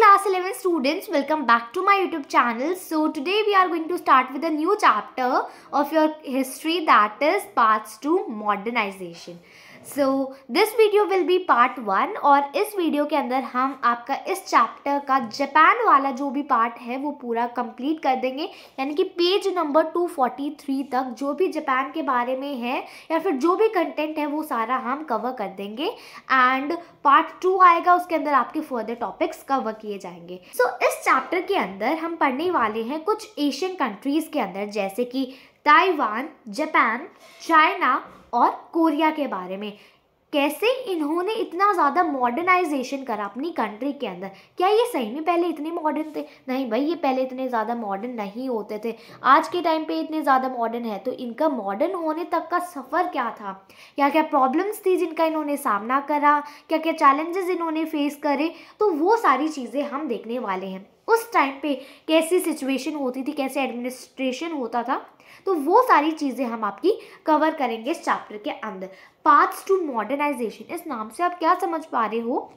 class 11 students welcome back to my youtube channel so today we are going to start with a new chapter of your history that is paths to modernization so this video will be part one और इस video के अंदर हम आपका इस chapter का Japan वाला जो भी पार्ट है वो पूरा कंप्लीट कर देंगे यानी कि पेज नंबर 243 तक जो भी जापान के बारे में है या फिर जो भी कंटेंट है वो सारा हम कवर कर देंगे एंड पार्ट टू आएगा उसके अंदर आपके फर्दर टॉपिक्स कवर किए जाएंगे सो so, इस चैप्टर के अंदर हम पढ़ने वाले हैं कुछ एशियन कंट्रीज़ के अंदर जैसे कि ताइवान जापान चाइना और कोरिया के बारे में कैसे इन्होंने इतना ज़्यादा मॉडर्नाइजेशन करा अपनी कंट्री के अंदर क्या ये सही में पहले इतने मॉडर्न थे नहीं भाई ये पहले इतने ज़्यादा मॉडर्न नहीं होते थे आज के टाइम पे इतने ज़्यादा मॉडर्न है तो इनका मॉडर्न होने तक का सफ़र क्या था क्या क्या प्रॉब्लम्स थी जिनका इन्होंने सामना करा क्या क्या चैलेंजेस इन्होंने फेस करे तो वो सारी चीज़ें हम देखने वाले हैं उस टाइम पे कैसी सिचुएशन होती थी कैसे एडमिनिस्ट्रेशन होता था तो वो सारी चीज़ें हम आपकी कवर करेंगे इस चैप्टर के अंदर पाथ्स टू मॉडर्नाइजेशन इस नाम से आप क्या समझ पा रहे हो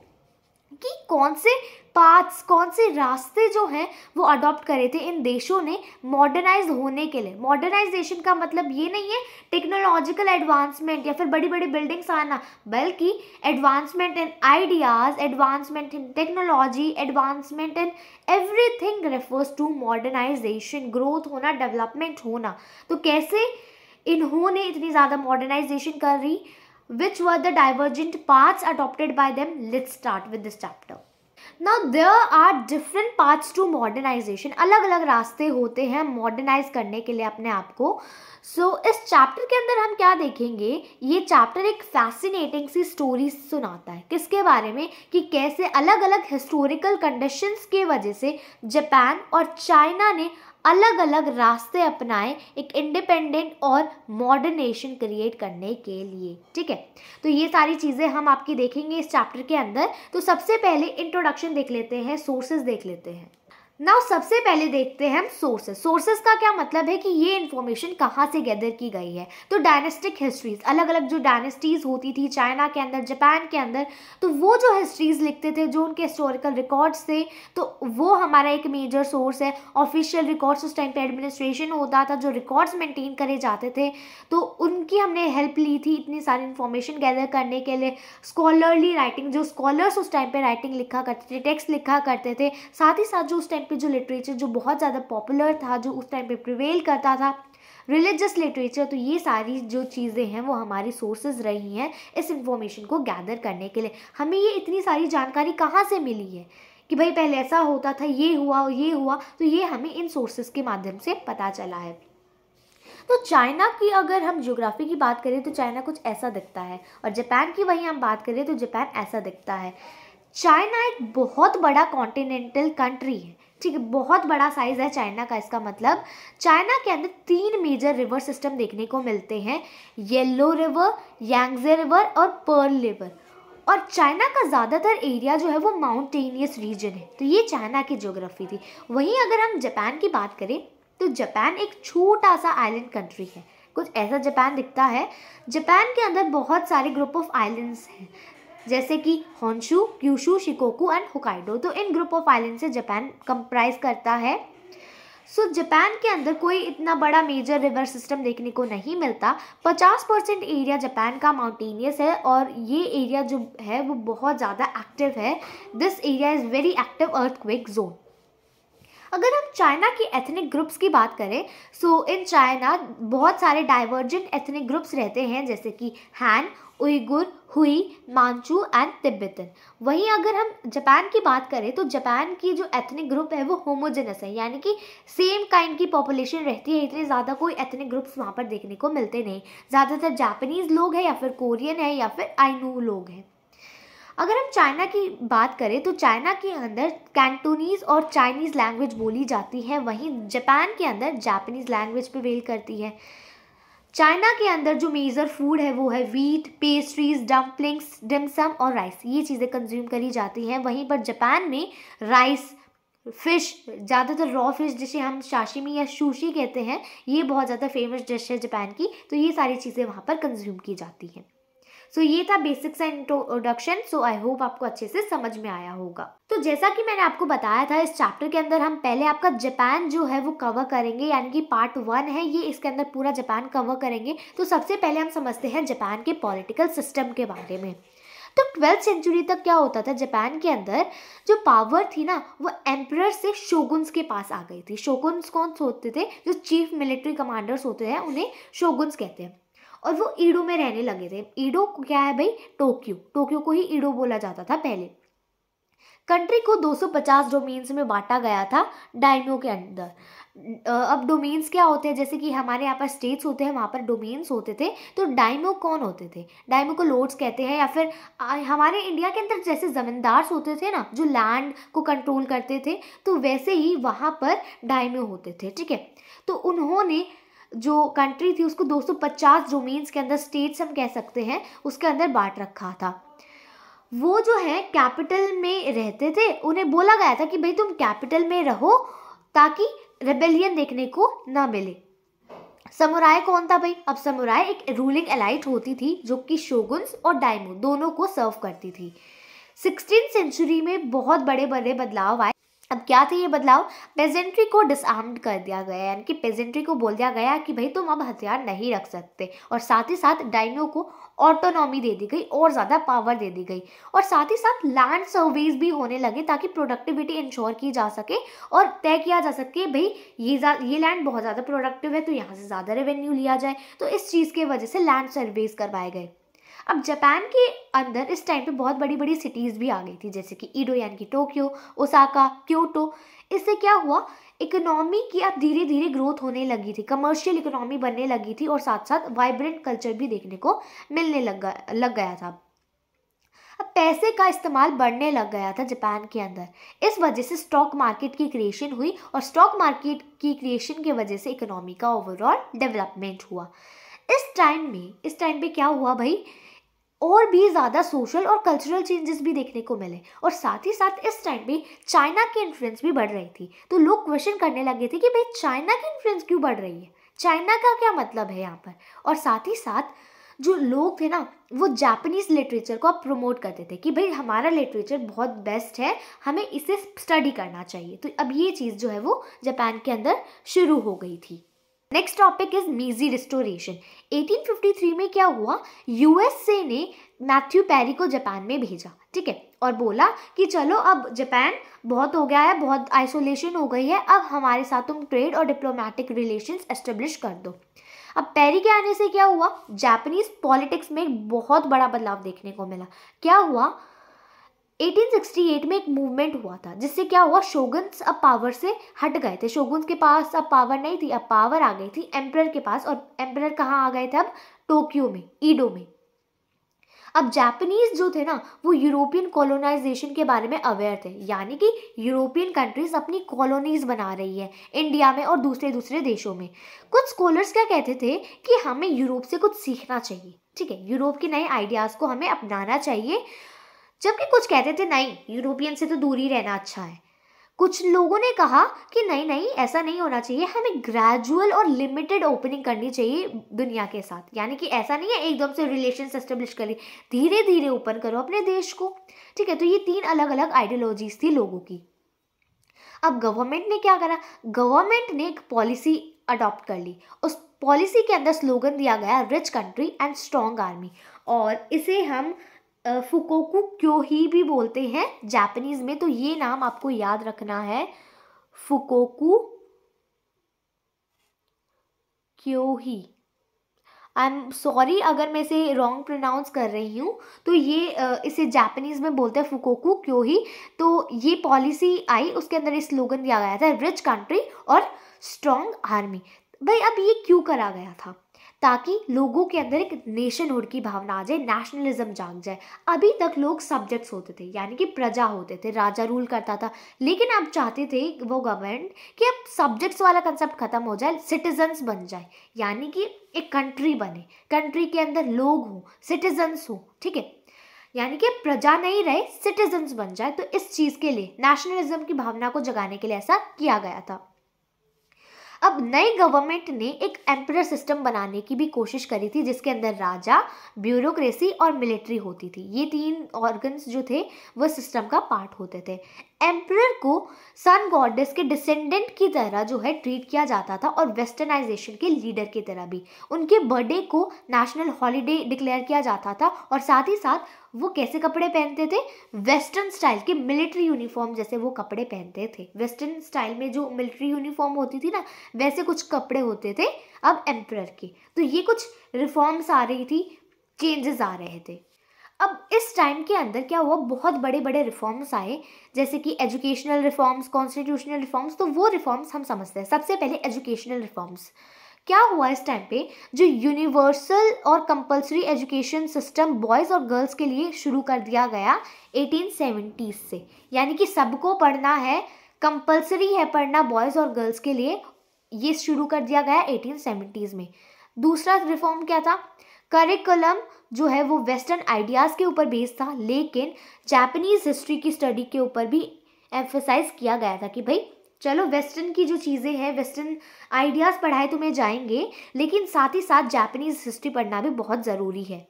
कि कौन से पाथ्स कौन से रास्ते जो हैं वो अडॉप्ट करे थे इन देशों ने मॉडर्नाइज होने के लिए मॉडर्नाइजेशन का मतलब ये नहीं है टेक्नोलॉजिकल एडवांसमेंट या फिर बड़ी बड़ी बिल्डिंग्स आना बल्कि advancement in ideas advancement in technology advancement in everything refers to modernization growth होना डेवलपमेंट होना तो कैसे इन्होंने इतनी ज़्यादा मॉडर्नाइजेशन कर रही which were the divergent paths adopted by them let's start with this chapter now there are different paths to modernization अलग अलग रास्ते होते हैं मॉडर्नाइज करने के लिए अपने आप को सो so, इस चैप्टर के अंदर हम क्या देखेंगे ये चैप्टर एक फैसिनेटिंग सी स्टोरी सुनाता है किसके बारे में कि कैसे अलग अलग हिस्टोरिकल कंडीशंस के वजह से जापान और चाइना ने अलग अलग रास्ते अपनाएं एक इंडिपेंडेंट और मॉडर्न नेशन क्रिएट करने के लिए ठीक है तो ये सारी चीज़ें हम आपकी देखेंगे इस चैप्टर के अंदर तो सबसे पहले इंट्रोडक्शन देख लेते हैं सोर्सेज देख लेते हैं नाउ सबसे पहले देखते हैं हम सोर्सेस सोर्सेस का क्या मतलब है कि ये इन्फॉर्मेशन कहाँ से गैदर की गई है तो डायनेस्टिक हिस्ट्रीज अलग अलग जो डायनेस्टीज़ होती थी चाइना के अंदर जापान के अंदर तो वो जो हिस्ट्रीज़ लिखते थे जो उनके हिस्टोरिकल रिकॉर्ड्स थे तो वो हमारा एक मेजर सोर्स है ऑफिशियल रिकॉर्ड्स उस टाइम पर एडमिनिस्ट्रेशन होता था जो रिकॉर्ड्स मेंटेन करे जाते थे तो उनकी हमने हेल्प ली थी इतनी सारी इन्फॉर्मेशन गैदर करने के लिए स्कॉलरली राइटिंग जो स्कॉलर्स उस टाइम पर राइटिंग लिखा करते थे टेक्स्ट लिखा करते थे साथ ही साथ जो उस टाइम टाइम पे जो लिटरेचर जो बहुत ज़्यादा पॉपुलर था जो उस टाइम पे प्रिवेल करता था रिलीजियस लिटरेचर तो ये सारी जो चीज़ें हैं वो हमारी सोर्सेज रही हैं इस इंफॉर्मेशन को गैदर करने के लिए हमें ये इतनी सारी जानकारी कहाँ से मिली है कि भाई पहले ऐसा होता था ये हुआ ये हुआ तो ये हमें इन सोर्सेज के माध्यम से पता चला है तो चाइना की अगर हम ज्योग्राफी की बात करें तो चाइना कुछ ऐसा दिखता है और जापान की वहीं हम बात करें तो जापान ऐसा दिखता है चाइना एक बहुत बड़ा कॉन्टिनेंटल कंट्री है ठीक है बहुत बड़ा साइज़ है चाइना का इसका मतलब चाइना के अंदर तीन मेजर रिवर सिस्टम देखने को मिलते हैं येलो रिवर यांगजे रिवर और पर्ल रिवर और चाइना का ज़्यादातर एरिया जो है वो माउंटेनियस रीजन है तो ये चाइना की ज्योग्राफी थी वहीं अगर हम जापान की बात करें तो जापान एक छोटा सा आइलैंड कंट्री है कुछ ऐसा जापान दिखता है जापान के अंदर बहुत सारे ग्रुप ऑफ आइलैंड्स हैं जैसे कि Honshu Kyushu Shikoku and Hokkaido तो इन ग्रुप ऑफ आइलैंड से जापान कंप्राइज करता है सो so, जापान के अंदर कोई इतना बड़ा मेजर रिवर सिस्टम देखने को नहीं मिलता पचास परसेंट एरिया जापान का माउंटेनियस है और ये एरिया जो है वो बहुत ज़्यादा एक्टिव है this area is very active earthquake zone अगर हम चाइना के एथनिक ग्रुप्स की बात करें सो इन चाइना बहुत सारे डाइवर्जेंट एथनिक ग्रुप्स रहते हैं जैसे कि हैन उइगुर हुई मांचू एंड तिब्बतन वहीं अगर हम जापान की बात करें तो जापान की जो एथनिक ग्रुप है वो होमोजेनस है यानी कि सेम काइंड की पॉपुलेशन रहती है इतने ज़्यादा कोई एथनिक ग्रुप्स वहाँ पर देखने को मिलते नहीं ज़्यादातर जापानीज़ लोग हैं या फिर कोरियन है या फिर आइनू लोग हैं अगर हम चाइना की बात करें तो चाइना के अंदर कैंटोनीज और चाइनीज़ लैंग्वेज बोली जाती है वहीं जापान के अंदर जापानीज़ लैंग्वेज प्रिवेल करती है चाइना के अंदर जो मेजर फूड है वो है वीट पेस्ट्रीज डम्पलिंग्स डिमसम और राइस ये चीज़ें कंज्यूम करी जाती हैं वहीं पर जापान में राइस फिश ज़्यादातर रॉ फिश जिसे हम शाशिमी या शूशी कहते हैं ये बहुत ज़्यादा फेमस डिश है जापान की तो ये सारी चीज़ें वहाँ पर कंज्यूम की जाती हैं सो so, ये था basics and introduction so I hope आपको अच्छे से समझ में आया होगा तो जैसा कि मैंने आपको बताया था इस चैप्टर के अंदर हम पहले आपका जापान जो है वो कवर करेंगे यानी कि पार्ट वन है ये इसके अंदर पूरा जापान कवर करेंगे तो सबसे पहले हम समझते हैं जापान के पॉलिटिकल सिस्टम के बारे में तो ट्वेल्थ सेंचुरी तक क्या होता था जापान के अंदर जो पावर थी ना वो एम्प्रर से शोगुन्स के पास आ गई थी शोगुन्स कौन होते थे जो चीफ मिलिट्री कमांडर्स होते हैं उन्हें शोगुन्स कहते हैं और वो ईडो में रहने लगे थे ईडो क्या है भाई टोक्यो टोक्यो को ही ईडो बोला जाता था पहले कंट्री को 250 डोमेन्स में बांटा गया था डायमियो के अंदर अब डोमेन्स क्या होते हैं जैसे कि हमारे यहाँ पर स्टेट्स होते हैं वहाँ पर डोमेन्स होते थे तो डायमो कौन होते थे डायमो को लोड्स कहते हैं या फिर हमारे इंडिया के अंदर जैसे जमींदार्स होते थे ना जो लैंड को कंट्रोल करते थे तो वैसे ही वहाँ पर डायमो होते थे ठीक है तो उन्होंने जो कंट्री थी उसको 250 डोमेन्स के अंदर स्टेट्स हम कह सकते हैं उसके अंदर बांट रखा था वो जो है कैपिटल में रहते थे उन्हें बोला गया था कि भाई तुम कैपिटल में रहो ताकि रेबेलियन देखने को ना मिले समुराय कौन था भाई अब समुराय एक रूलिंग एलाइट होती थी जो कि शोगुन्स और डायमो दोनों को सर्व करती थी सिक्सटीन सेंचुरी में बहुत बड़े बड़े बदलाव आए अब क्या थे ये बदलाव पेजेंट्री को डिसआर्म्ड कर दिया गया यानी कि पेजेंट्री को बोल दिया गया कि भाई तुम अब हथियार नहीं रख सकते और साथ ही साथ डाइनो को ऑटोनॉमी दे दी गई और ज़्यादा पावर दे दी गई और साथ ही साथ लैंड सर्वेज भी होने लगे ताकि प्रोडक्टिविटी इंश्योर की जा सके और तय किया जा सके भाई ये ये लैंड बहुत ज़्यादा प्रोडक्टिव है तो यहाँ से ज़्यादा रेवेन्यू लिया जाए तो इस चीज़ के वजह से लैंड सर्वेज करवाए गए अब जापान के अंदर इस टाइम पे बहुत बड़ी बड़ी सिटीज़ भी आ गई थी जैसे कि ईडो यानी कि टोक्यो ओसाका क्योटो इससे क्या हुआ इकोनॉमी की अब धीरे धीरे ग्रोथ होने लगी थी कमर्शियल इकोनॉमी बनने लगी थी और साथ साथ वाइब्रेंट कल्चर भी देखने को मिलने लग लग गया था अब पैसे का इस्तेमाल बढ़ने लग गया था जापान के अंदर इस वजह से स्टॉक मार्केट की क्रिएशन हुई और स्टॉक मार्केट की क्रिएशन की वजह से इकोनॉमी का ओवरऑल डेवलपमेंट हुआ इस टाइम में इस टाइम पे क्या हुआ भाई और भी ज़्यादा सोशल और कल्चरल चेंजेस भी देखने को मिले और साथ ही साथ इस टाइम में चाइना की इन्फ्लुएंस भी बढ़ रही थी तो लोग क्वेश्चन करने लगे थे कि भाई चाइना की इन्फ्लुएंस क्यों बढ़ रही है चाइना का क्या मतलब है यहाँ पर और साथ ही साथ जो लोग थे ना वो जापानीज़ लिटरेचर को अब प्रमोट करते थे कि भाई हमारा लिटरेचर बहुत बेस्ट है हमें इसे स्टडी करना चाहिए तो अब ये चीज़ जो है वो जापान के अंदर शुरू हो गई थी next topic is Meiji Restoration 1853 में क्या हुआ यूएसए ने मैथ्यू पैरी को जापान में भेजा ठीक है और बोला कि चलो अब जापान बहुत हो गया है बहुत आइसोलेशन हो गई है अब हमारे साथ तुम ट्रेड और डिप्लोमेटिक रिलेशन एस्टेब्लिश कर दो अब पेरी के आने से क्या हुआ जापानीज पॉलिटिक्स में बहुत बड़ा बदलाव देखने को मिला क्या हुआ 1868 में एक मूवमेंट हुआ था जिससे क्या हुआ शोगन्स अब पावर से हट गए थे शोगन्स के पास अब पावर नहीं थी अब पावर आ गई थी एम्प्रर के पास और एम्प्रर कहाँ आ गए थे अब टोक्यो में ईडो में अब जापानीज जो थे ना वो यूरोपियन कॉलोनाइजेशन के बारे में अवेयर थे यानी कि यूरोपियन कंट्रीज अपनी कॉलोनीज बना रही है इंडिया में और दूसरे दूसरे देशों में कुछ स्कॉलर्स क्या कहते थे कि हमें यूरोप से कुछ सीखना चाहिए ठीक है यूरोप के नए आइडियाज़ को हमें अपनाना चाहिए जबकि कुछ कहते थे नहीं यूरोपियन से तो दूर ही रहना अच्छा है कुछ लोगों ने कहा कि नहीं नहीं ऐसा नहीं होना चाहिए हमें ग्रेजुअल और लिमिटेड ओपनिंग करनी चाहिए दुनिया के साथ यानी कि ऐसा नहीं है एकदम से रिलेशन एस्टेब्लिश करिए धीरे धीरे ओपन करो अपने देश को ठीक है तो ये तीन अलग अलग आइडियोलॉजीज थी लोगों की अब गवर्नमेंट ने क्या करा गवर्नमेंट ने एक पॉलिसी अडॉप्ट कर ली उस पॉलिसी के अंदर स्लोगन दिया गया rich country and strong army और इसे हम फुकोकू क्यों ही भी बोलते हैं जापानीज में तो ये नाम आपको याद रखना है फुकोकू क्यों ही आई एम सॉरी अगर मैं इसे रॉन्ग प्रोनाउंस कर रही हूँ तो ये इसे जापानीज़ में बोलते हैं फुकोकू क्यों ही तो ये पॉलिसी आई उसके अंदर स्लोगन दिया गया था रिच कंट्री और स्ट्रॉन्ग आर्मी भाई अब ये क्यों करा गया था ताकि लोगों के अंदर एक नेशनहुड की भावना आ जाए नेशनलिज्म जाग जाए अभी तक लोग सब्जेक्ट्स होते थे यानी कि प्रजा होते थे राजा रूल करता था लेकिन अब चाहते थे वो गवर्नमेंट कि अब सब्जेक्ट्स वाला कंसेप्ट ख़त्म हो जाए सिटीजन्स बन जाए यानी कि एक कंट्री बने कंट्री के अंदर लोग हों सिटीजन्स हों ठीक है यानी कि प्रजा नहीं रहे सिटीजन्स बन जाए तो इस चीज़ के लिए नेशनलिज्म की भावना को जगाने के लिए ऐसा किया गया था अब नए गवर्नमेंट ने एक एम्प्रर सिस्टम बनाने की भी कोशिश करी थी जिसके अंदर राजा ब्यूरोक्रेसी और मिलिट्री होती थी ये तीन ऑर्गन्स जो थे वह सिस्टम का पार्ट होते थे एम्प्रर को सन गॉडेस के डिसेंडेंट की तरह जो है ट्रीट किया जाता था और वेस्टर्नाइजेशन के लीडर की तरह भी उनके बर्थडे को नेशनल हॉलीडे डिक्लेयर किया जाता था और साथ ही साथ वो कैसे कपड़े पहनते थे वेस्टर्न स्टाइल के मिलिट्री यूनिफॉर्म जैसे वो कपड़े पहनते थे वेस्टर्न स्टाइल में जो मिलिट्री यूनिफॉर्म होती थी ना वैसे कुछ कपड़े होते थे अब एम्प्रर के तो ये कुछ रिफॉर्म्स आ रही थी चेंजेस आ रहे थे अब इस टाइम के अंदर क्या हुआ बहुत बड़े बड़े रिफॉर्म्स आए जैसे कि एजुकेशनल रिफॉर्म्स कॉन्स्टिट्यूशनल रिफॉर्म्स तो वो रिफॉर्म्स हम समझते हैं सबसे पहले एजुकेशनल रिफॉर्म्स क्या हुआ इस टाइम पे जो यूनिवर्सल और कंपलसरी एजुकेशन सिस्टम बॉयज़ और गर्ल्स के लिए शुरू कर दिया गया एटीन से यानी कि सबको पढ़ना है कंपलसरी है पढ़ना बॉयज़ और गर्ल्स के लिए ये शुरू कर दिया गया एटीन में दूसरा रिफॉर्म क्या था करिकुलम जो है वो वेस्टर्न आइडियाज़ के ऊपर बेस्ड था लेकिन जापानीज़ हिस्ट्री की स्टडी के ऊपर भी एम्फोसाइज किया गया था कि भाई चलो वेस्टर्न की जो चीज़ें हैं वेस्टर्न आइडियाज़ पढ़ाए तो मैं जाएंगे लेकिन साथ ही साथ जापानीज़ हिस्ट्री पढ़ना भी बहुत ज़रूरी है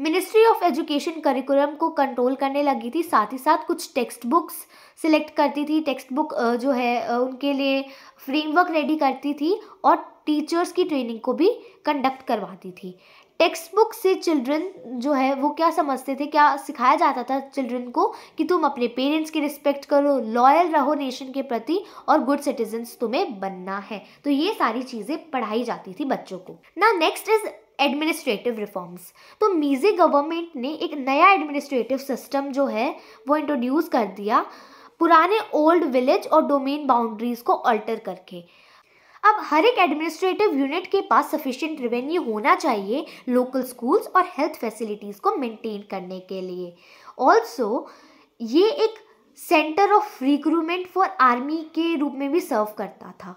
मिनिस्ट्री ऑफ एजुकेशन करिकुलम को कंट्रोल करने लगी थी साथ ही साथ कुछ टेक्स्ट बुक्स सिलेक्ट करती थी टेक्स्ट बुक जो है उनके लिए फ्रेमवर्क रेडी करती थी और टीचर्स की ट्रेनिंग को भी कंडक्ट करवाती थी टेक्स्ट बुक से चिल्ड्रन जो है वो क्या समझते थे क्या सिखाया जाता था चिल्ड्रन को कि तुम अपने पेरेंट्स की रिस्पेक्ट करो लॉयल रहो नेशन के प्रति और गुड सिटीजन्स तुम्हें बनना है तो ये सारी चीज़ें पढ़ाई जाती थी बच्चों को ना नेक्स्ट इज़ एडमिनिस्ट्रेटिव रिफॉर्म्स तो मीज़े गवर्नमेंट ने एक नया एडमिनिस्ट्रेटिव सिस्टम जो है वो इंट्रोड्यूस कर दिया पुराने ओल्ड विलेज और डोमेन बाउंड्रीज़ को अल्टर करके अब हर एक एडमिनिस्ट्रेटिव यूनिट के पास सफिशिएंट रेवेन्यू होना चाहिए लोकल स्कूल्स और हेल्थ फैसिलिटीज़ को मेंटेन करने के लिए ऑल्सो ये एक centre of recruitment for army के रूप में भी सर्व करता था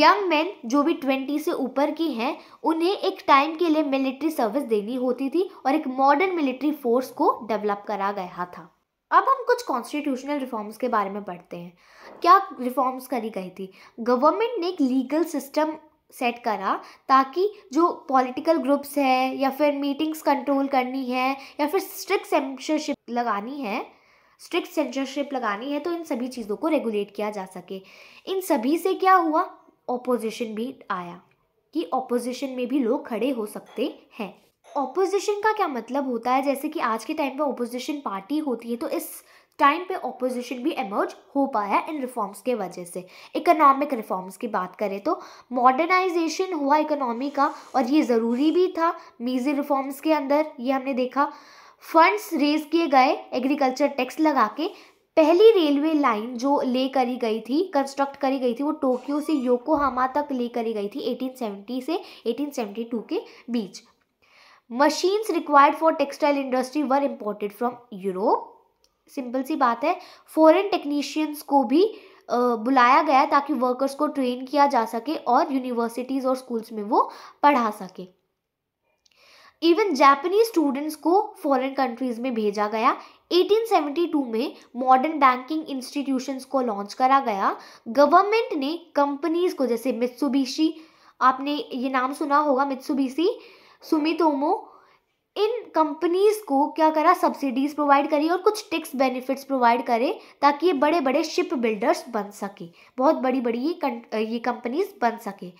यंग मैन जो भी ट्वेंटी से ऊपर की हैं उन्हें एक टाइम के लिए मिलिट्री सर्विस देनी होती थी और एक मॉडर्न मिलिट्री फोर्स को डेवलप करा गया था अब हम कुछ कॉन्स्टिट्यूशनल रिफॉर्म्स के बारे में पढ़ते हैं क्या रिफॉर्म्स करी गई थी गवर्नमेंट ने एक लीगल सिस्टम सेट करा ताकि जो पॉलिटिकल ग्रुप्स है या फिर मीटिंग्स कंट्रोल करनी है या फिर स्ट्रिक्ट सेंसरशिप लगानी है स्ट्रिक्ट सेंसरशिप लगानी है तो इन सभी चीज़ों को रेगुलेट किया जा सके इन सभी से क्या हुआ ऑपोजिशन भी आया कि ऑपोजिशन में भी लोग खड़े हो सकते हैं ऑपोजिशन का क्या मतलब होता है जैसे कि आज के टाइम पर ऑपोजिशन पार्टी होती है तो इस टाइम पे ऑपोजिशन भी एमर्ज हो पाया इन रिफॉर्म्स के वजह से इकोनॉमिक रिफॉर्म्स की बात करें तो मॉडर्नाइजेशन हुआ इकोनॉमी का और ये ज़रूरी भी था मीजी रिफॉर्म्स के अंदर ये हमने देखा फंड्स रेज किए गए एग्रीकल्चर टैक्स लगा के पहली रेलवे लाइन जो ले करी गई थी कंस्ट्रक्ट करी गई थी वो टोक्यो से योकोहामा तक ले करी गई थी 1870 से 1872 के बीच machines required for textile industry were imported from Europe simple सी बात है फॉरेन टेक्नीशियंस को भी बुलाया गया ताकि वर्कर्स को ट्रेन किया जा सके और यूनिवर्सिटीज़ और स्कूल्स में वो पढ़ा सके इवन जापानी स्टूडेंट्स को फॉरेन कंट्रीज़ में भेजा गया 1872 में मॉडर्न बैंकिंग इंस्टीट्यूशंस को लॉन्च करा गया गवर्नमेंट ने कंपनीज को जैसे मित्सुबिशी आपने ये नाम सुना होगा मित्सुबिशी सुमितोमो इन कंपनीज़ को क्या करा सब्सिडीज़ प्रोवाइड करी और कुछ टैक्स बेनिफिट्स प्रोवाइड करे ताकि ये बड़े बड़े शिप बिल्डर्स बन सके बहुत बड़ी बड़ी ये ये कंपनीज बन सके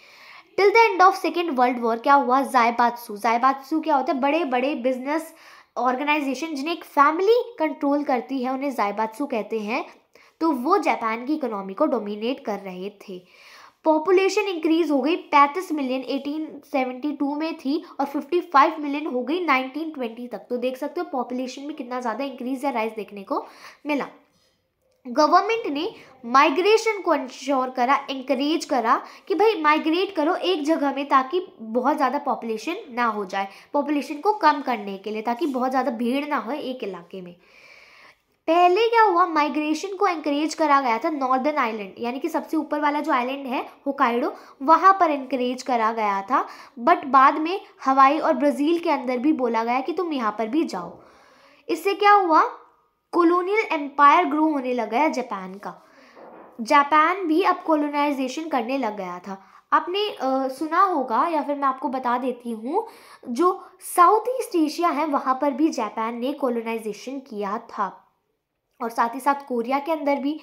till the end of second world war क्या हुआ जायबादसू जायबादसू क्या होता है बड़े बड़े बिजनेस ऑर्गेनाइजेशन जिन्हें एक फैमिली कंट्रोल करती है उन्हें जायबादसू कहते हैं तो वो जापान की इकोनॉमी को डोमिनेट कर रहे थे पॉपुलेशन इंक्रीज हो गई पैंतीस मिलियन 1872 में थी और 55 मिलियन हो गई 1920 तक तो देख सकते हो पॉपुलेशन में कितना ज़्यादा इंक्रीज या राइज देखने को मिला गवर्नमेंट ने माइग्रेशन को इंश्योर करा इंकरेज करा कि भाई माइग्रेट करो एक जगह में ताकि बहुत ज़्यादा पॉपुलेशन ना हो जाए पॉपुलेशन को कम करने के लिए ताकि बहुत ज़्यादा भीड़ ना हो एक इलाके में पहले क्या हुआ माइग्रेशन को इंकरेज करा गया था नॉर्दर्न आइलैंड यानी कि सबसे ऊपर वाला जो आइलैंड है होकाइडो वहाँ पर इंकरेज करा गया था बट बाद में हवाई और ब्राज़ील के अंदर भी बोला गया कि तुम यहाँ पर भी जाओ इससे क्या हुआ कॉलोनियल एम्पायर ग्रो होने लग गया जापान का जापान भी अब कॉलोनाइजेशन करने लग गया था आपने आ, सुना होगा या फिर मैं आपको बता देती हूँ जो साउथ ईस्ट एशिया है वहाँ पर भी जापान ने कॉलोनाइजेशन किया था और साथ ही साथ कोरिया के अंदर भी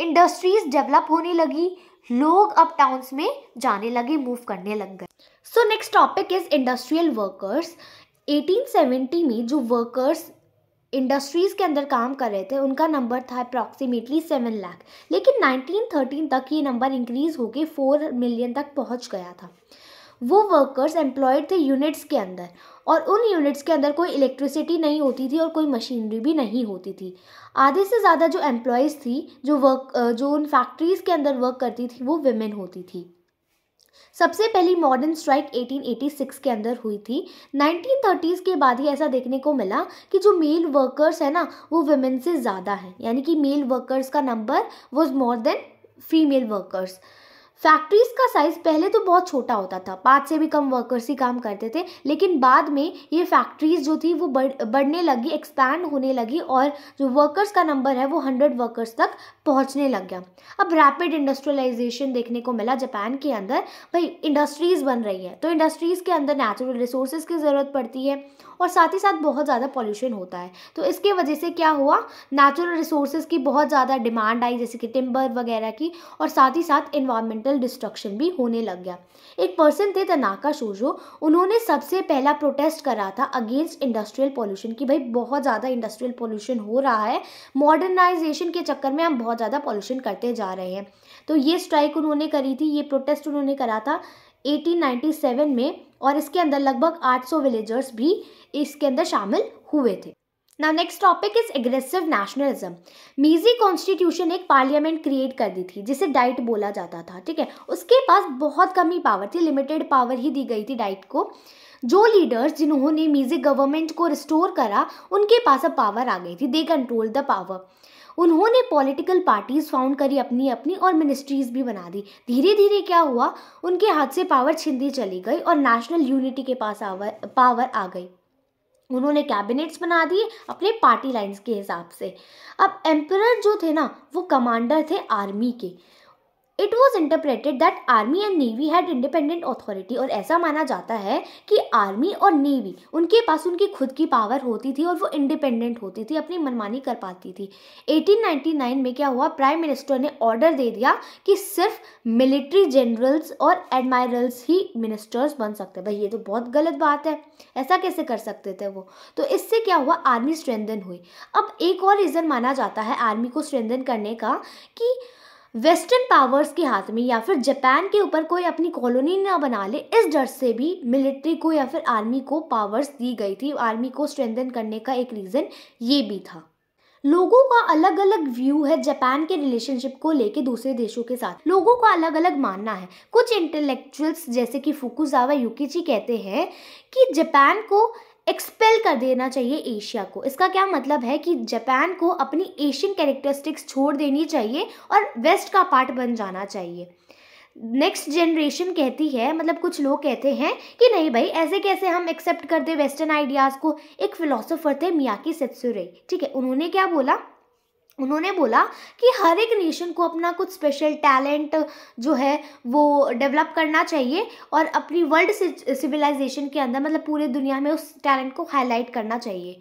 इंडस्ट्रीज डेवलप होने लगी लोग अब टाउन्स में जाने लगे मूव करने लग गए so next topic is industrial workers 1870 में जो वर्कर्स इंडस्ट्रीज़ के अंदर काम कर रहे थे उनका नंबर था अप्रॉक्सीमेटली सेवन लाख लेकिन 1913 तक ये नंबर इंक्रीज़ होकर फोर मिलियन तक पहुंच गया था वो वर्कर्स एम्प्लॉयड थे यूनिट्स के अंदर और उन यूनिट्स के अंदर कोई इलेक्ट्रिसिटी नहीं होती थी और कोई मशीनरी भी नहीं होती थी आधे से ज़्यादा जो एम्प्लॉयज़ थी जो वर्क जो उन फैक्ट्रीज़ के अंदर वर्क करती थी वो वेमेन होती थी सबसे पहली मॉडर्न स्ट्राइक 1886 के अंदर हुई थी 1930s के बाद ही ऐसा देखने को मिला कि जो मेल वर्कर्स है ना वो वेमेन से ज़्यादा हैं यानी कि मेल वर्कर्स का number was more than female workers factories का साइज़ पहले तो बहुत छोटा होता था पाँच से भी कम वर्कर्स ही काम करते थे लेकिन बाद में ये फैक्ट्रीज जो थी वो बढ़ बढ़ने लगी एक्सपैंड होने लगी और जो वर्कर्स का नंबर है वो हंड्रेड वर्कर्स तक पहुँचने लग गया अब रैपिड इंडस्ट्रियलाइजेशन देखने को मिला जापान के अंदर भाई इंडस्ट्रीज़ बन रही है तो इंडस्ट्रीज़ के अंदर नेचुरल रिसोर्सेज की ज़रूरत पड़ती है और साथ ही साथ बहुत ज़्यादा पॉल्यूशन होता है तो इसके वजह से क्या हुआ नेचुरल रिसोर्सेज की बहुत ज़्यादा डिमांड आई जैसे कि टिम्बर वगैरह की और साथ ही साथ इन्वायरमेंट मेंटल डिस्ट्रक्शन भी होने लग गया एक पर्सन थे तनाका शोजो उन्होंने सबसे पहला प्रोटेस्ट करा था अगेंस्ट इंडस्ट्रियल पोल्यूशन कि भाई बहुत ज़्यादा इंडस्ट्रियल पोल्यूशन हो रहा है मॉडर्नाइजेशन के चक्कर में हम बहुत ज़्यादा पॉल्यूशन करते जा रहे हैं तो ये स्ट्राइक उन्होंने करी थी ये प्रोटेस्ट उन्होंने करा था 1897 में और इसके अंदर लगभग 800 विलेजर्स भी इसके अंदर शामिल हुए थे ना next topic is aggressive nationalism Meiji constitution एक पार्लियामेंट क्रिएट कर दी थी जिसे डाइट बोला जाता था ठीक है उसके पास बहुत कम ही पावर थी लिमिटेड पावर ही दी गई थी डाइट को जो लीडर्स जिन्होंने मीजी गवर्नमेंट को रिस्टोर करा उनके पास अब पावर आ गई थी दे कंट्रोल द पावर उन्होंने पॉलिटिकल पार्टीज फाउंड करी अपनी अपनी और मिनिस्ट्रीज भी बना दी धीरे धीरे क्या हुआ उनके हाथ से पावर छिंदी चली गई और नेशनल यूनिटी के पास पावर आ गई उन्होंने कैबिनेट्स बना दिए अपने पार्टी लाइंस के हिसाब से अब एम्पर जो थे ना वो कमांडर थे आर्मी के it was interpreted that army and navy had independent authority और ऐसा माना जाता है कि आर्मी और नेवी उनके पास उनकी खुद की पावर होती थी और वो इंडिपेंडेंट होती थी अपनी मनमानी कर पाती थी 1899 में क्या हुआ प्राइम मिनिस्टर ने ऑर्डर दे दिया कि सिर्फ मिलिट्री जनरल्स और एडमायरल्स ही मिनिस्टर्स बन सकते भाई ये तो बहुत गलत बात है ऐसा कैसे कर सकते थे वो तो इससे क्या हुआ आर्मी स्ट्रेंदन हुई अब एक और रीज़न माना जाता है आर्मी को स्ट्रेंदन करने का कि वेस्टर्न पावर्स के हाथ में या फिर जापान के ऊपर कोई अपनी कॉलोनी ना बना ले इस डर से भी मिलिट्री को या फिर आर्मी को पावर्स दी गई थी आर्मी को स्ट्रेंथन करने का एक रीज़न ये भी था लोगों का अलग अलग व्यू है जापान के रिलेशनशिप को लेके दूसरे देशों के साथ लोगों का अलग अलग मानना है कुछ इंटेलेक्चुअल्स जैसे कि फुकुजावा युकीची कहते हैं कि जापान को एक्सपेल कर देना चाहिए एशिया को इसका क्या मतलब है कि जापान को अपनी एशियन कैरेक्टरिस्टिक्स छोड़ देनी चाहिए और वेस्ट का पार्ट बन जाना चाहिए नेक्स्ट जनरेशन कहती है मतलब कुछ लोग कहते हैं कि नहीं भाई ऐसे कैसे हम एक्सेप्ट करते वेस्टर्न आइडियाज़ को एक फ़िलोसोफ़र थे मियाकी सेत्सुरे ठीक है उन्होंने क्या बोला उन्होंने बोला कि हर एक नेशन को अपना कुछ स्पेशल टैलेंट जो है वो डेवलप करना चाहिए और अपनी वर्ल्ड सिविलाइजेशन के अंदर मतलब पूरे दुनिया में उस टैलेंट को हाईलाइट करना चाहिए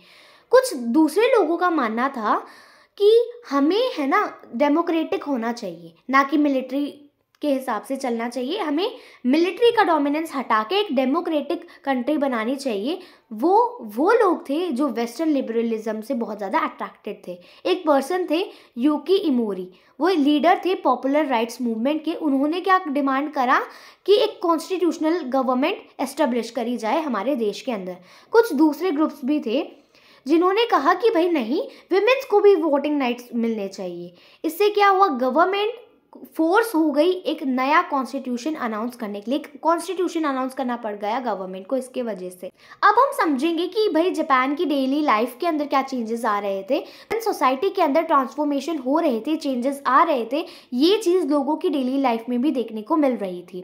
कुछ दूसरे लोगों का मानना था कि हमें है ना डेमोक्रेटिक होना चाहिए ना कि मिलिट्री के हिसाब से चलना चाहिए हमें मिलिट्री का डोमिनेंस हटा के एक डेमोक्रेटिक कंट्री बनानी चाहिए वो वो लोग थे जो वेस्टर्न लिबरलिज्म से बहुत ज़्यादा अट्रैक्टेड थे एक पर्सन थे यूकी इमोरी वो लीडर थे पॉपुलर राइट्स मूवमेंट के उन्होंने क्या डिमांड करा कि एक कॉन्स्टिट्यूशनल गवर्नमेंट एस्टेब्लिश करी जाए हमारे देश के अंदर कुछ दूसरे ग्रुप्स भी थे जिन्होंने कहा कि भाई नहीं विमेंस को भी वोटिंग राइट्स मिलने चाहिए इससे क्या हुआ गवर्नमेंट फोर्स हो गई एक नया कॉन्स्टिट्यूशन अनाउंस करने के लिए कॉन्स्टिट्यूशन अनाउंस करना पड़ गया गवर्नमेंट को इसके वजह से अब हम समझेंगे कि भाई जापान की डेली लाइफ के अंदर क्या चेंजेस आ रहे थे सोसाइटी के अंदर ट्रांसफॉर्मेशन हो रहे थे चेंजेस आ रहे थे ये चीज़ लोगों की डेली लाइफ में भी देखने को मिल रही थी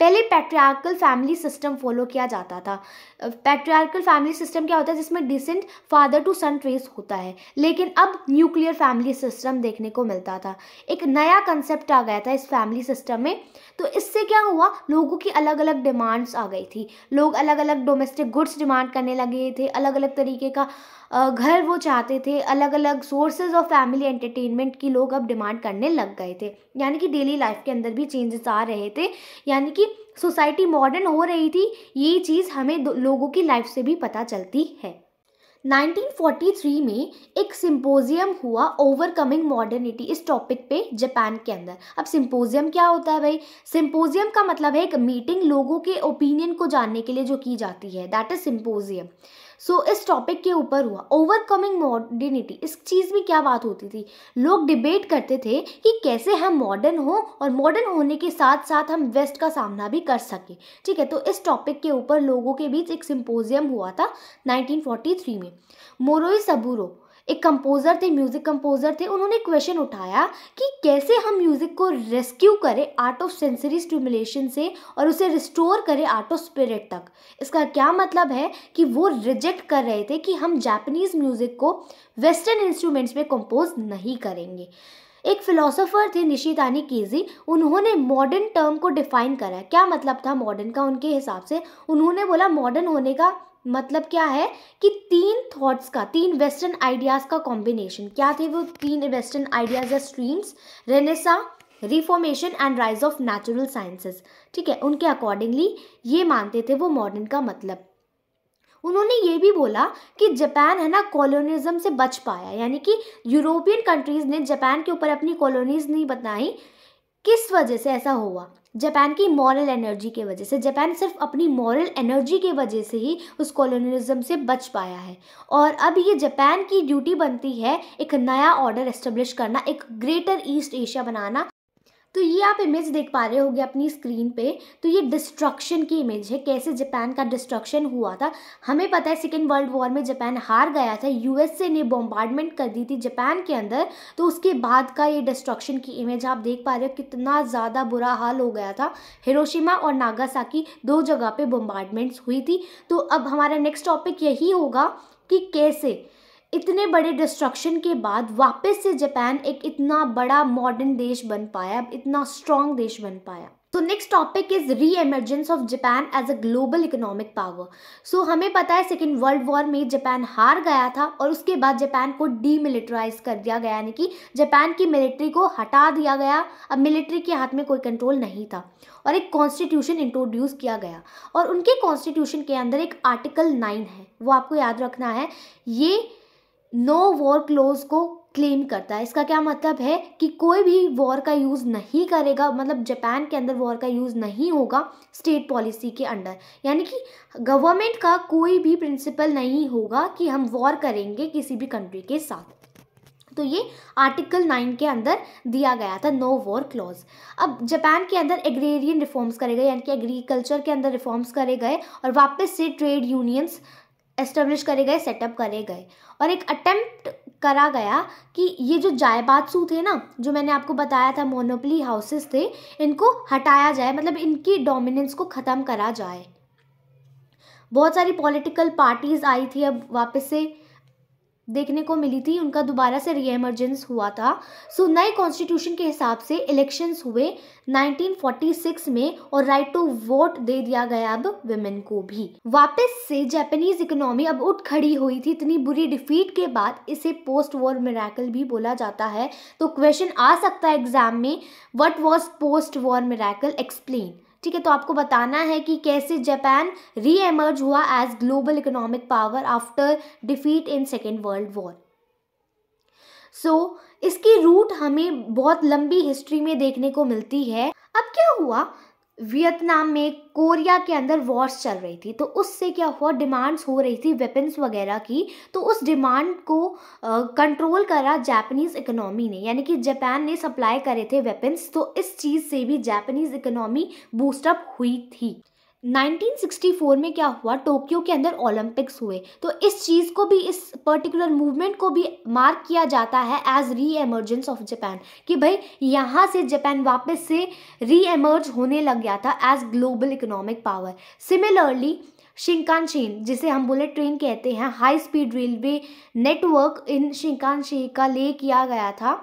पहले पैट्रियार्कल फैमिली सिस्टम फॉलो किया जाता था पैट्रियार्कल फैमिली सिस्टम क्या होता है जिसमें descent father to son trace होता है लेकिन अब न्यूक्लियर फैमिली सिस्टम देखने को मिलता था एक नया कंसेप्ट आ गया था इस फैमिली सिस्टम में तो इससे क्या हुआ लोगों की अलग अलग डिमांड्स आ गई थी लोग अलग अलग डोमेस्टिक गुड्स डिमांड करने लगे थे अलग अलग तरीके का घर वो चाहते थे अलग अलग सोर्सेज ऑफ फैमिली एंटरटेनमेंट की लोग अब डिमांड करने लग गए थे यानी कि डेली लाइफ के अंदर भी चेंजेस आ रहे थे यानी कि सोसाइटी मॉडर्न हो रही थी ये चीज़ हमें लोगों की लाइफ से भी पता चलती है 1943 में एक सिंपोजियम हुआ ओवरकमिंग मॉडर्निटी इस टॉपिक पे जापान के अंदर अब सिंपोजियम क्या होता है भाई सिंपोजियम का मतलब है एक मीटिंग लोगों के ओपिनियन को जानने के लिए जो की जाती है that is symposium so so, इस टॉपिक के ऊपर हुआ ओवरकमिंग मॉडर्निटी इस चीज़ में क्या बात होती थी लोग डिबेट करते थे कि कैसे हम मॉडर्न हो और मॉडर्न होने के साथ साथ हम वेस्ट का सामना भी कर सकें ठीक है तो इस टॉपिक के ऊपर लोगों के बीच एक सिंपोजियम हुआ था 1943 में मोरोई सबूरो एक कंपोज़र थे म्यूज़िक कंपोज़र थे उन्होंने क्वेश्चन उठाया कि कैसे हम म्यूज़िक को रेस्क्यू करें आर्ट ऑफ सेंसरी स्टिमुलेशन से और उसे रिस्टोर करें आर्ट ऑफ स्पिरिट तक इसका क्या मतलब है कि वो रिजेक्ट कर रहे थे कि हम जापनीज़ म्यूज़िक को वेस्टर्न इंस्ट्रूमेंट्स में कंपोज नहीं करेंगे एक फ़िलोसोफ़र थे निशितानी केजी उन्होंने मॉडर्न टर्म को डिफ़ाइन करा क्या मतलब था मॉडर्न का उनके हिसाब से उन्होंने बोला मॉडर्न होने का मतलब क्या है कि तीन थॉट्स का तीन वेस्टर्न आइडियाज़ का कॉम्बिनेशन क्या थे वो तीन वेस्टर्न आइडियाज़ या streams Renaissance Reformation and rise of natural sciences ठीक है उनके अकॉर्डिंगली ये मानते थे वो मॉडर्न का मतलब उन्होंने ये भी बोला कि जापान है ना कॉलोनिज्म से बच पाया यानी कि यूरोपियन कंट्रीज़ ने जापान के ऊपर अपनी कॉलोनीज़ नहीं बताई किस वजह से ऐसा हुआ जापान की मॉरल एनर्जी के वजह से जापान सिर्फ अपनी मॉरल एनर्जी के वजह से ही उस कॉलोनलिज्म से बच पाया है और अब ये जापान की ड्यूटी बनती है एक नया ऑर्डर एस्टेब्लिश करना एक ग्रेटर ईस्ट एशिया बनाना तो ये आप इमेज देख पा रहे होगे अपनी स्क्रीन पे तो ये डिस्ट्रक्शन की इमेज है कैसे जापान का डिस्ट्रक्शन हुआ था हमें पता है सेकेंड वर्ल्ड वॉर में जापान हार गया था यूएसए ने बॉम्बार्डमेंट कर दी थी जापान के अंदर तो उसके बाद का ये डिस्ट्रक्शन की इमेज आप देख पा रहे हो कितना ज़्यादा बुरा हाल हो गया था हिरोशिमा और नागासाकी दो जगह पर बॉम्बार्डमेंट्स हुई थी तो अब हमारा नेक्स्ट टॉपिक यही होगा कि कैसे इतने बड़े डिस्ट्रक्शन के बाद वापस से जापान एक इतना बड़ा मॉडर्न देश बन पाया इतना स्ट्रॉन्ग देश बन पाया तो next topic is reemergence of Japan as a global economic power so हमें पता है सेकेंड वर्ल्ड वॉर में जापान हार गया था और उसके बाद जापान को डीमिलिटराइज कर दिया गया यानी कि जापान की मिलिट्री को हटा दिया गया अब मिलिट्री के हाथ में कोई कंट्रोल नहीं था और एक कॉन्स्टिट्यूशन इंट्रोड्यूस किया गया और उनके कॉन्स्टिट्यूशन के अंदर एक आर्टिकल नाइन है वो आपको याद रखना है ये नो वॉर क्लोज को क्लेम करता है इसका क्या मतलब है कि कोई भी वॉर का यूज़ नहीं करेगा मतलब जापान के अंदर वॉर का यूज़ नहीं होगा स्टेट पॉलिसी के अंडर यानी कि गवर्नमेंट का कोई भी प्रिंसिपल नहीं होगा कि हम वॉर करेंगे किसी भी कंट्री के साथ तो ये आर्टिकल नाइन के अंदर दिया गया था नो वॉर क्लॉज अब जापान के अंदर एग्रेरियन रिफॉर्म्स करे गए यानी कि एग्रीकल्चर के अंदर रिफॉर्म्स करे गए और वापस से ट्रेड यूनियंस एस्टेब्लिश करे गए सेटअप करे गए और एक अटेम्प्ट करा गया कि ये जो जायबादसू थे ना जो मैंने आपको बताया था मोनोपली हाउसेस थे इनको हटाया जाए मतलब इनकी डोमिनेंस को ख़त्म करा जाए बहुत सारी पॉलिटिकल पार्टीज़ आई थी अब वापस से देखने को मिली थी उनका दोबारा से री एमरजेंस हुआ था सो so, नए कॉन्स्टिट्यूशन के हिसाब से इलेक्शंस हुए 1946 में और राइट टू वोट दे दिया गया अब विमेन को भी वापस से जापानीज इकोनॉमी अब उठ खड़ी हुई थी इतनी बुरी डिफीट के बाद इसे पोस्ट वॉर मेराकल भी बोला जाता है तो क्वेश्चन आ सकता है एग्जाम में what was post war miracle explain ठीक है तो आपको बताना है कि कैसे जापान री एमर्ज हुआ as global economic power after defeat in second world war so इसकी रूट हमें बहुत लंबी हिस्ट्री में देखने को मिलती है अब क्या हुआ वियतनाम में कोरिया के अंदर वॉर्स चल रही थी तो उससे क्या हुआ डिमांड्स हो रही थी वेपन्स वगैरह की तो उस डिमांड को कंट्रोल करा जापानीज़ इकोनॉमी ने यानी कि जापान ने सप्लाई करे थे वेपन्स तो इस चीज़ से भी जापानीज़ इकोनॉमी बूस्टअप हुई थी 1964 में क्या हुआ टोक्यो के अंदर ओलंपिक्स हुए तो इस चीज़ को भी इस पर्टिकुलर मूवमेंट को भी मार्क किया जाता है एज री एमरजेंस ऑफ जापान कि भाई यहाँ से जापान वापस से री एमर्ज होने लग गया था as global economic power similarly Shinkansen जिसे हम बुलेट ट्रेन कहते हैं हाई स्पीड रेलवे नेटवर्क इन शिंकान का ले किया गया था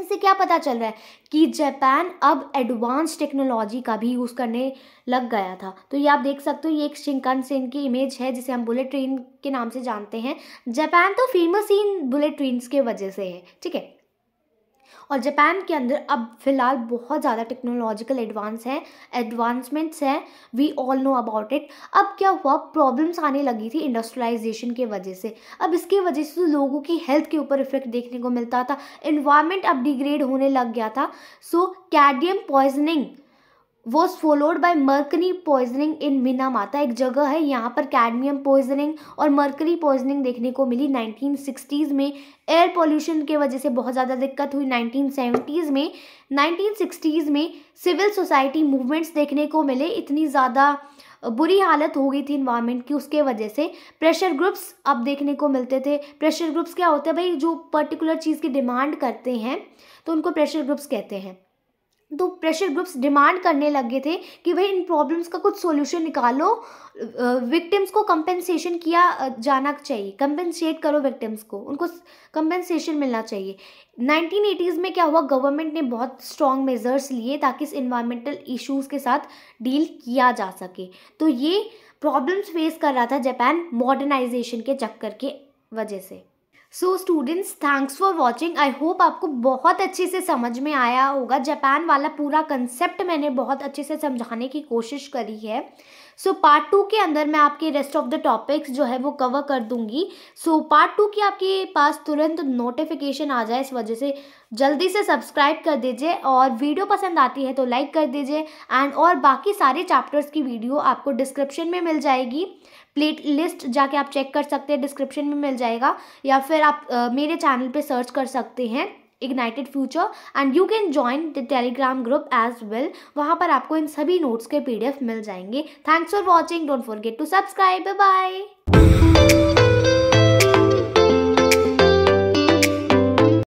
इससे क्या पता चल रहा है कि जापान अब एडवांस टेक्नोलॉजी का भी यूज़ करने लग गया था तो ये आप देख सकते हो ये एक सेन की इमेज है जिसे हम बुलेट ट्रेन के नाम से जानते हैं जापान तो फेमस ही इन बुलेट ट्रेन्स के वजह से है ठीक है और जापान के अंदर अब फ़िलहाल बहुत ज़्यादा टेक्नोलॉजिकल एडवांस है एडवांसमेंट्स हैं we all know about it अब क्या हुआ प्रॉब्लम्स आने लगी थी इंडस्ट्रियलाइजेशन की वजह से अब इसकी वजह से तो लोगों की हेल्थ के ऊपर इफेक्ट देखने को मिलता था इन्वायरमेंट अब डिग्रेड होने लग गया था so cadmium poisoning was followed by mercury poisoning in Minamata एक जगह है यहाँ पर कैडमियम पॉइजनिंग और मर्करी पॉइजनिंग देखने को मिली 1960s में एयर पॉल्यूशन के वजह से बहुत ज़्यादा दिक्कत हुई 1970s में 1960s में सिविल सोसाइटी मूवमेंट्स देखने को मिले इतनी ज़्यादा बुरी हालत हो गई थी इन्वायरमेंट की उसके वजह से प्रेशर ग्रुप्स अब देखने को मिलते थे प्रेशर ग्रुप्स क्या होते हैं भाई जो पर्टिकुलर चीज़ की डिमांड करते हैं तो उनको प्रेशर ग्रुप्स कहते हैं तो प्रेशर ग्रुप्स डिमांड करने लगे थे कि भाई इन प्रॉब्लम्स का कुछ सॉल्यूशन निकालो विक्टिम्स को कंपेंसेशन किया जाना चाहिए कंपेंसेट करो विक्टिम्स को उनको कंपेंसेशन मिलना चाहिए 1980s में क्या हुआ गवर्नमेंट ने बहुत स्ट्रॉन्ग मेजर्स लिए ताकि इस इन्वायरमेंटल इश्यूज़ के साथ डील किया जा सके तो ये प्रॉब्लम्स फेस कर रहा था जापान मॉडर्नाइजेशन के चक्कर के वजह से so students thanks for watching I hope आपको बहुत अच्छे से समझ में आया होगा जापान वाला पूरा कंसेप्ट मैंने बहुत अच्छे से समझाने की कोशिश करी है सो पार्ट टू के अंदर मैं आपके रेस्ट ऑफ द टॉपिक्स जो है वो कवर कर दूंगी सो पार्ट टू की आपके पास तुरंत नोटिफिकेशन आ जाए इस वजह से जल्दी से सब्सक्राइब कर दीजिए और वीडियो पसंद आती है तो लाइक कर दीजिए एंड और बाकी सारे चैप्टर्स की वीडियो आपको डिस्क्रिप्शन में मिल जाएगी प्लेट लिस्ट जाके आप चेक कर सकते हैं डिस्क्रिप्शन में मिल जाएगा या फिर आप आ, मेरे चैनल पे सर्च कर सकते हैं Ignited Future and you can join the Telegram group as well वहाँ पर आपको इन सभी नोट्स के पी मिल जाएंगे thanks for watching don't forget to subscribe bye